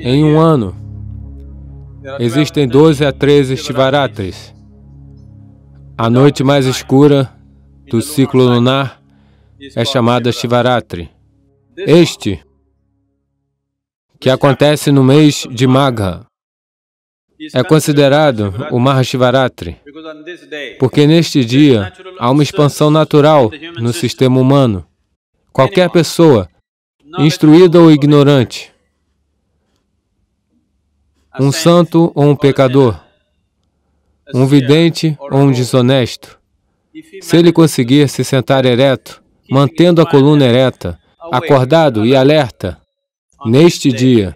Em um ano, existem 12 a 13 Shivaratres. A noite mais escura do ciclo lunar é, é chamada Shivaratri. Este, que acontece no mês de Magha, é, é considerado é o Mahashivaratri, porque neste dia há uma expansão natural no sistema humano. Qualquer pessoa, instruída ou ignorante, um assim, santo ou um pecador, assim, um vidente ou um desonesto. Se ele conseguir se sentar ereto, mantendo a coluna ereta, acordado e né? alerta, neste dia,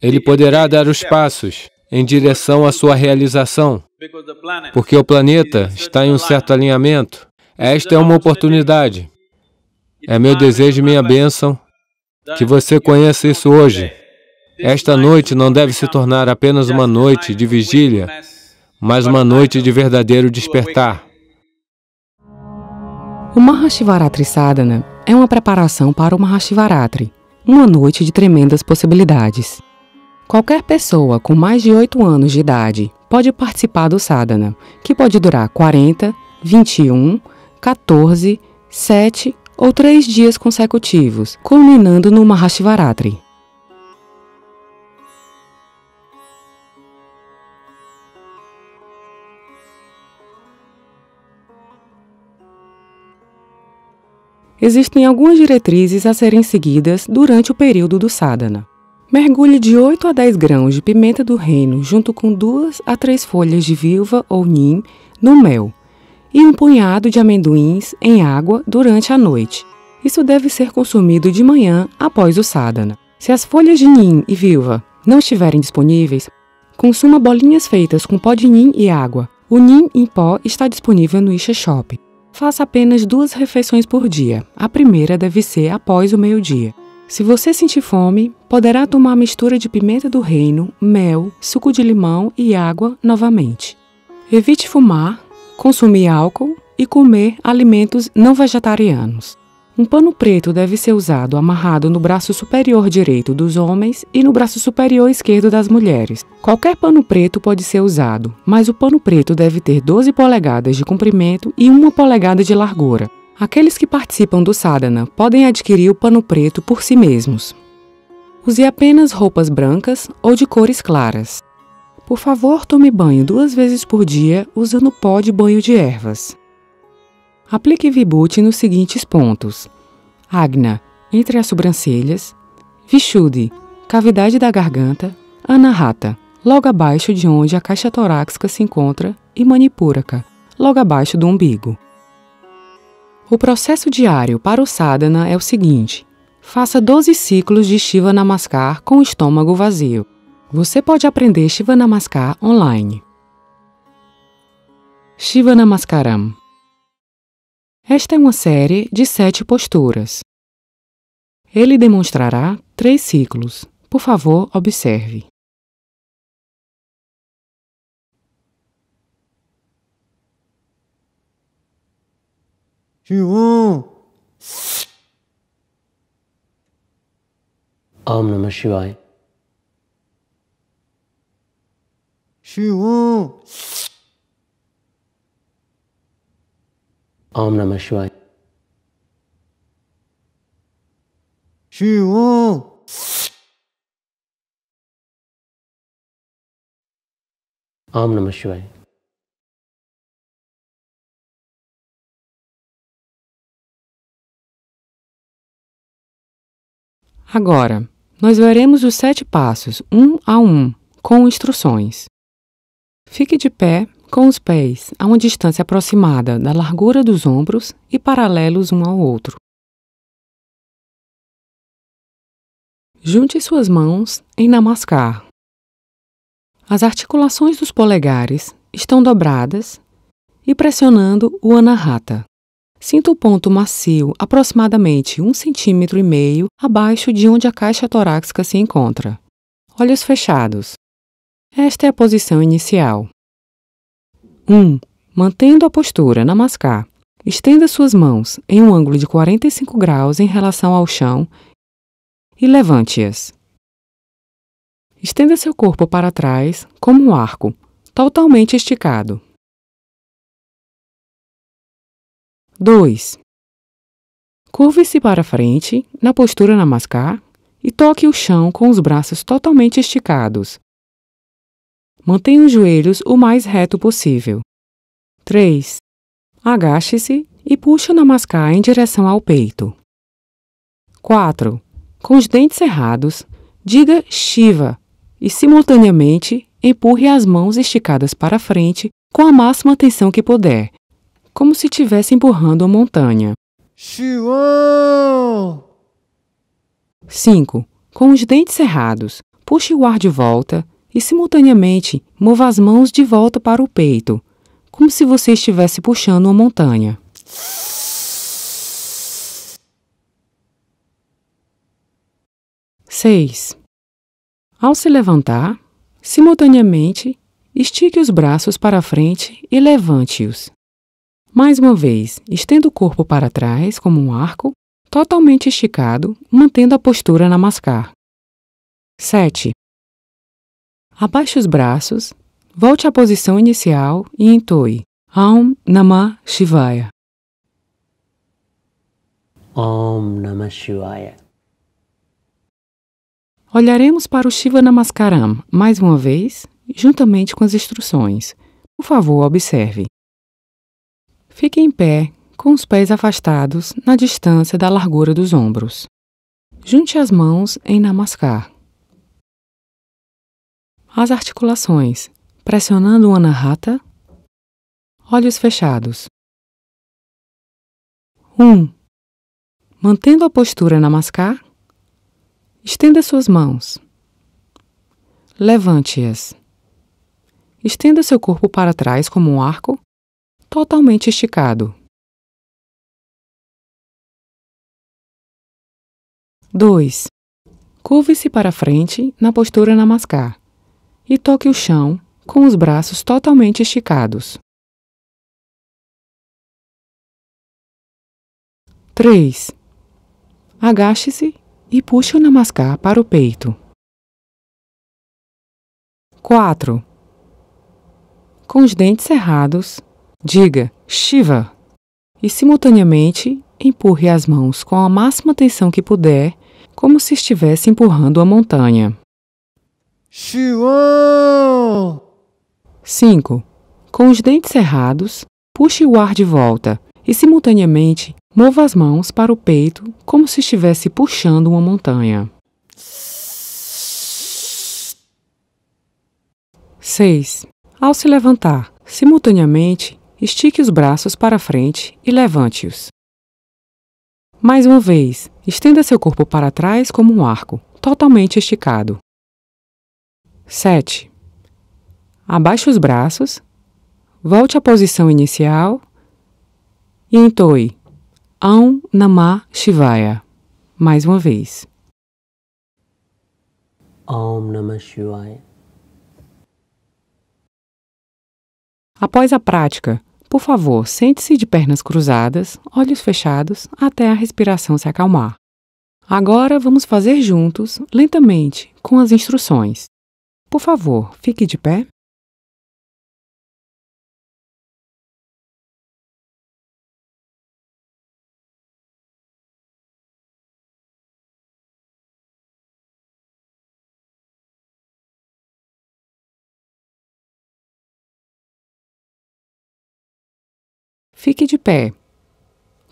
ele poderá dar os passos em direção à sua realização, porque o planeta está em um certo alinhamento. Esta é uma oportunidade. É meu desejo e minha bênção que você conheça isso hoje. Esta noite não deve se tornar apenas uma noite de vigília, mas uma noite de verdadeiro despertar. O Mahashivaratri Sadhana é uma preparação para o Mahashivaratri, uma noite de tremendas possibilidades. Qualquer pessoa com mais de 8 anos de idade pode participar do sadhana, que pode durar 40, 21, 14, 7 ou 3 dias consecutivos, culminando no Mahashivaratri. Existem algumas diretrizes a serem seguidas durante o período do sadhana. Mergulhe de 8 a 10 grãos de pimenta do reino junto com duas a três folhas de viúva ou nim no mel e um punhado de amendoins em água durante a noite. Isso deve ser consumido de manhã após o sadhana. Se as folhas de nim e viúva não estiverem disponíveis, consuma bolinhas feitas com pó de nim e água. O nim em pó está disponível no Isha Shop. Faça apenas duas refeições por dia. A primeira deve ser após o meio-dia. Se você sentir fome, poderá tomar mistura de pimenta do reino, mel, suco de limão e água novamente. Evite fumar, consumir álcool e comer alimentos não vegetarianos. Um pano preto deve ser usado amarrado no braço superior direito dos homens e no braço superior esquerdo das mulheres. Qualquer pano preto pode ser usado, mas o pano preto deve ter 12 polegadas de comprimento e 1 polegada de largura. Aqueles que participam do sadhana podem adquirir o pano preto por si mesmos. Use apenas roupas brancas ou de cores claras. Por favor, tome banho duas vezes por dia usando pó de banho de ervas. Aplique Vibhuti nos seguintes pontos. Agna, entre as sobrancelhas. Vishuddhi, cavidade da garganta. Anahata, logo abaixo de onde a caixa torácica se encontra. E Manipuraka, logo abaixo do umbigo. O processo diário para o sadhana é o seguinte. Faça 12 ciclos de Shiva Namaskar com o estômago vazio. Você pode aprender Shiva Namaskar online. Shiva Namaskaram esta é uma série de sete posturas. Ele demonstrará três ciclos. Por favor, observe. Shivam. Om Namah Shivaya. Shivam. Om Namah Shivaya. Om Namah Shivaya. Agora, nós veremos os sete passos, um a um, com instruções. Fique de pé com os pés a uma distância aproximada da largura dos ombros e paralelos um ao outro. Junte suas mãos em Namaskar. As articulações dos polegares estão dobradas e pressionando o Anahata. Sinta o ponto macio aproximadamente 1,5 cm abaixo de onde a caixa torácica se encontra. Olhos fechados. Esta é a posição inicial. 1. Mantendo a postura, namaskar. Estenda suas mãos em um ângulo de 45 graus em relação ao chão e levante-as. Estenda seu corpo para trás, como um arco, totalmente esticado. 2. Curve-se para frente, na postura namaskar, e toque o chão com os braços totalmente esticados, Mantenha os joelhos o mais reto possível. 3. Agache-se e puxe o namaskar em direção ao peito. 4. Com os dentes cerrados, diga Shiva e, simultaneamente, empurre as mãos esticadas para frente com a máxima tensão que puder, como se estivesse empurrando uma montanha. Shiva! 5. Com os dentes cerrados, puxe o ar de volta e, simultaneamente, mova as mãos de volta para o peito, como se você estivesse puxando uma montanha. Seis. Ao se levantar, simultaneamente, estique os braços para frente e levante-os. Mais uma vez, estenda o corpo para trás como um arco, totalmente esticado, mantendo a postura na mascar. 7. Abaixe os braços, volte à posição inicial e entoe Aum Namah Shivaya. Om Namah Shivaya. Olharemos para o Shiva Namaskaram mais uma vez, juntamente com as instruções. Por favor, observe. Fique em pé, com os pés afastados na distância da largura dos ombros. Junte as mãos em Namaskar as articulações, pressionando o anahata. Olhos fechados. 1. Um, mantendo a postura namaskar, estenda suas mãos. Levante-as. Estenda seu corpo para trás como um arco, totalmente esticado. 2. Curve-se para frente na postura namaskar e toque o chão com os braços totalmente esticados. 3. Agache-se e puxe o namaskar para o peito. 4. Com os dentes cerrados, diga Shiva e simultaneamente empurre as mãos com a máxima tensão que puder, como se estivesse empurrando a montanha. 5. Com os dentes cerrados, puxe o ar de volta e, simultaneamente, mova as mãos para o peito como se estivesse puxando uma montanha. 6. Ao se levantar, simultaneamente, estique os braços para frente e levante-os. Mais uma vez, estenda seu corpo para trás como um arco, totalmente esticado. 7. Abaixe os braços, volte à posição inicial e entoe Aum Namah Shivaya mais uma vez. Om Namah Shivaya. Após a prática, por favor, sente-se de pernas cruzadas, olhos fechados, até a respiração se acalmar. Agora vamos fazer juntos, lentamente, com as instruções. Por favor, fique de pé. Fique de pé,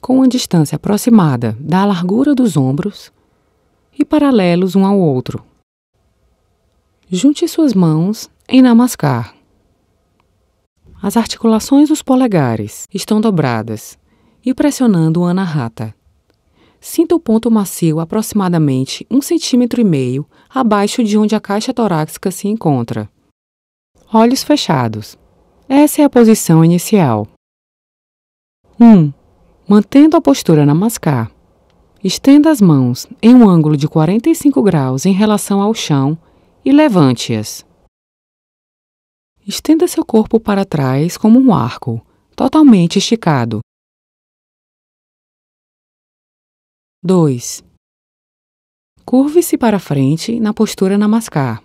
com uma distância aproximada da largura dos ombros e paralelos um ao outro. Junte suas mãos em Namaskar. As articulações dos polegares estão dobradas e pressionando o Anahata. Sinta o ponto macio aproximadamente 1,5 um cm abaixo de onde a caixa torácica se encontra. Olhos fechados. Essa é a posição inicial. 1. Um, mantendo a postura Namaskar. Estenda as mãos em um ângulo de 45 graus em relação ao chão e levante-as. Estenda seu corpo para trás como um arco, totalmente esticado. 2. Curve-se para frente na postura namaskar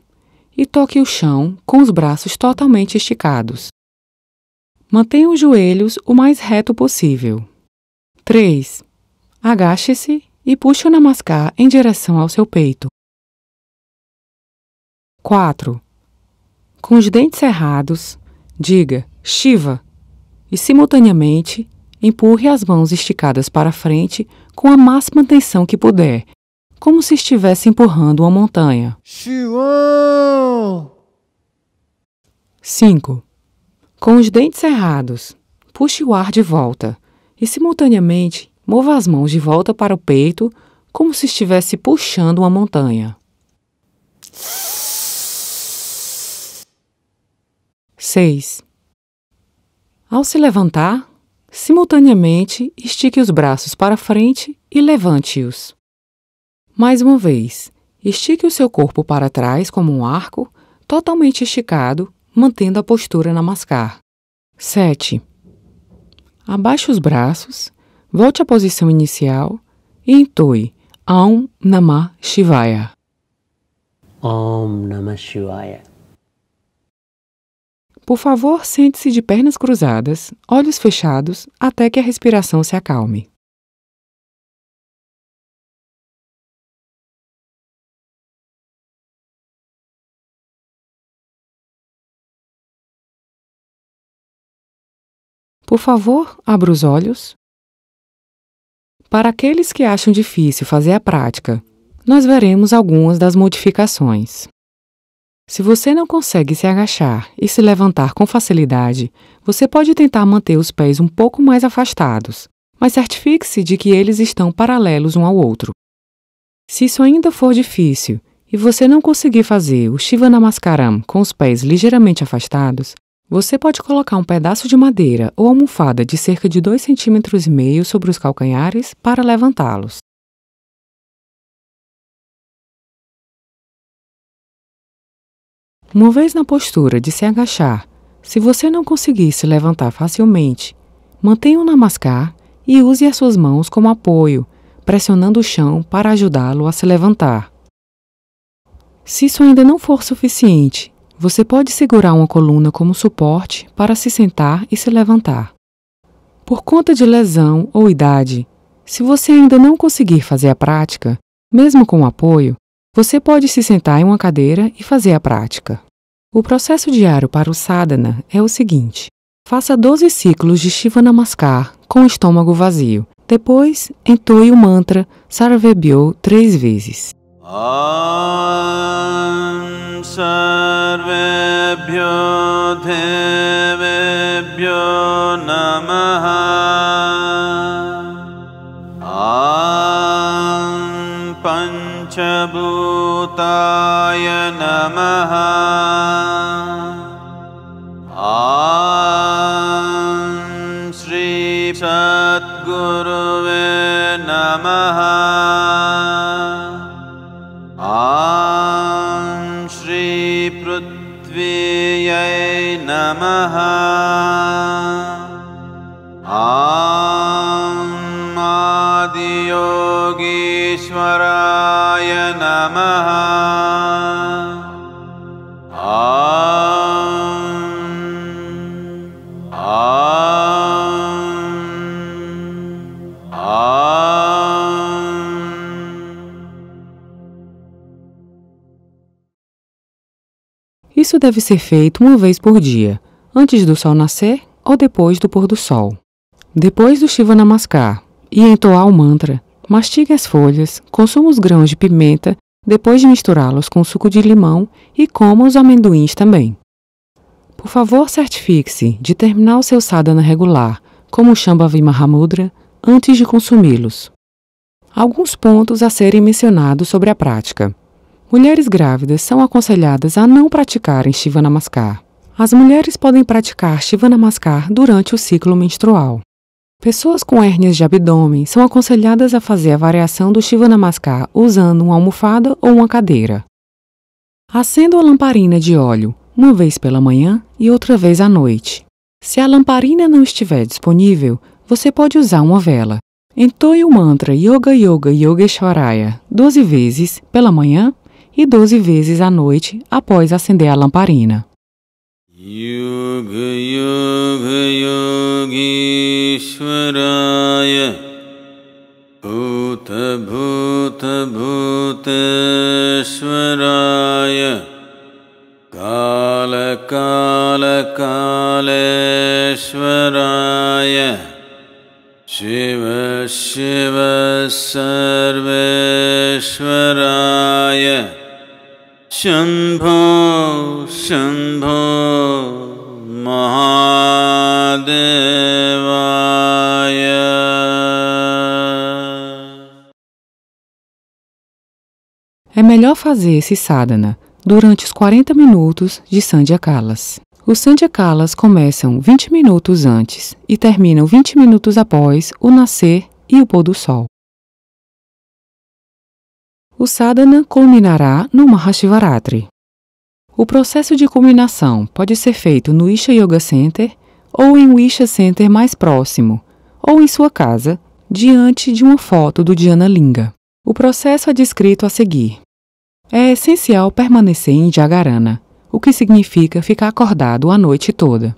e toque o chão com os braços totalmente esticados. Mantenha os joelhos o mais reto possível. 3. Agache-se e puxe o namaskar em direção ao seu peito. 4. Com os dentes cerrados, diga Shiva e, simultaneamente, empurre as mãos esticadas para frente com a máxima tensão que puder, como se estivesse empurrando uma montanha. Shiva! 5. Com os dentes cerrados, puxe o ar de volta e, simultaneamente, mova as mãos de volta para o peito, como se estivesse puxando uma montanha. 6. Ao se levantar, simultaneamente estique os braços para frente e levante-os. Mais uma vez, estique o seu corpo para trás como um arco, totalmente esticado, mantendo a postura Namaskar. 7. Abaixe os braços, volte à posição inicial e entoe Aum Namah Shivaya. Om Namah Shivaya. Por favor, sente-se de pernas cruzadas, olhos fechados, até que a respiração se acalme. Por favor, abra os olhos. Para aqueles que acham difícil fazer a prática, nós veremos algumas das modificações. Se você não consegue se agachar e se levantar com facilidade, você pode tentar manter os pés um pouco mais afastados, mas certifique-se de que eles estão paralelos um ao outro. Se isso ainda for difícil e você não conseguir fazer o Shiva Namaskaram com os pés ligeiramente afastados, você pode colocar um pedaço de madeira ou almofada de cerca de 2,5 cm sobre os calcanhares para levantá-los. Uma vez na postura de se agachar, se você não conseguir se levantar facilmente, mantenha o namaskar e use as suas mãos como apoio, pressionando o chão para ajudá-lo a se levantar. Se isso ainda não for suficiente, você pode segurar uma coluna como suporte para se sentar e se levantar. Por conta de lesão ou idade, se você ainda não conseguir fazer a prática, mesmo com o apoio, você pode se sentar em uma cadeira e fazer a prática. O processo diário para o sadhana é o seguinte: faça 12 ciclos de Shiva Namaskar com o estômago vazio. Depois, entoie o mantra Sarvebhyo três vezes. Om Sarvebhyo शिवाय नमः Isso deve ser feito uma vez por dia, antes do sol nascer ou depois do pôr do sol. Depois do Shiva Namaskar e entoar o mantra, mastigue as folhas, consuma os grãos de pimenta, depois de misturá-los com suco de limão e coma os amendoins também. Por favor, certifique-se de terminar o seu sadhana regular, como o Shambhavi Mahamudra, antes de consumi-los. Alguns pontos a serem mencionados sobre a prática. Mulheres grávidas são aconselhadas a não praticarem Shiva Namaskar. As mulheres podem praticar Shiva Namaskar durante o ciclo menstrual. Pessoas com hérnias de abdômen são aconselhadas a fazer a variação do Shiva Namaskar usando uma almofada ou uma cadeira. Acenda a lamparina de óleo uma vez pela manhã e outra vez à noite. Se a lamparina não estiver disponível, você pode usar uma vela. Entoie o mantra Yoga Yoga Yogeshwaraya 12 vezes pela manhã e 12 vezes à noite após acender a lamparina. Yoga Yoga Yogeshwaraya Bhuta Bhuta Bhuteshwaraya काल कालकालेश्वराय शिव शिव सर्वेश्वराय शंभो शंभो महादेवाय É melhor fazer esse sadhana durante os 40 minutos de Sandhya Kalas. Os Sandhya Kalas começam 20 minutos antes e terminam 20 minutos após o nascer e o pôr do sol. O sadhana culminará no Mahashivaratri. O processo de culminação pode ser feito no Isha Yoga Center ou em um Isha Center mais próximo, ou em sua casa, diante de uma foto do Dhyana Linga. O processo é descrito a seguir. É essencial permanecer em Jagarana, o que significa ficar acordado a noite toda.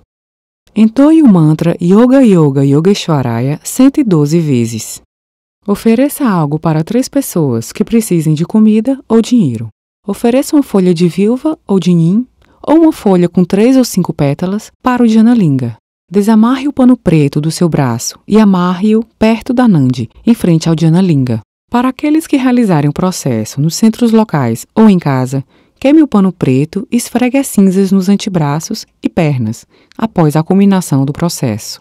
Entoie o mantra Yoga Yoga Yogeshwaraya 112 vezes. Ofereça algo para três pessoas que precisem de comida ou dinheiro. Ofereça uma folha de viúva ou de nim, ou uma folha com três ou cinco pétalas para o Janalinga. Desamarre o pano preto do seu braço e amarre-o perto da Nandi, em frente ao Janalinga. Para aqueles que realizarem o processo nos centros locais ou em casa, queime o pano preto e esfregue as cinzas nos antebraços e pernas após a culminação do processo.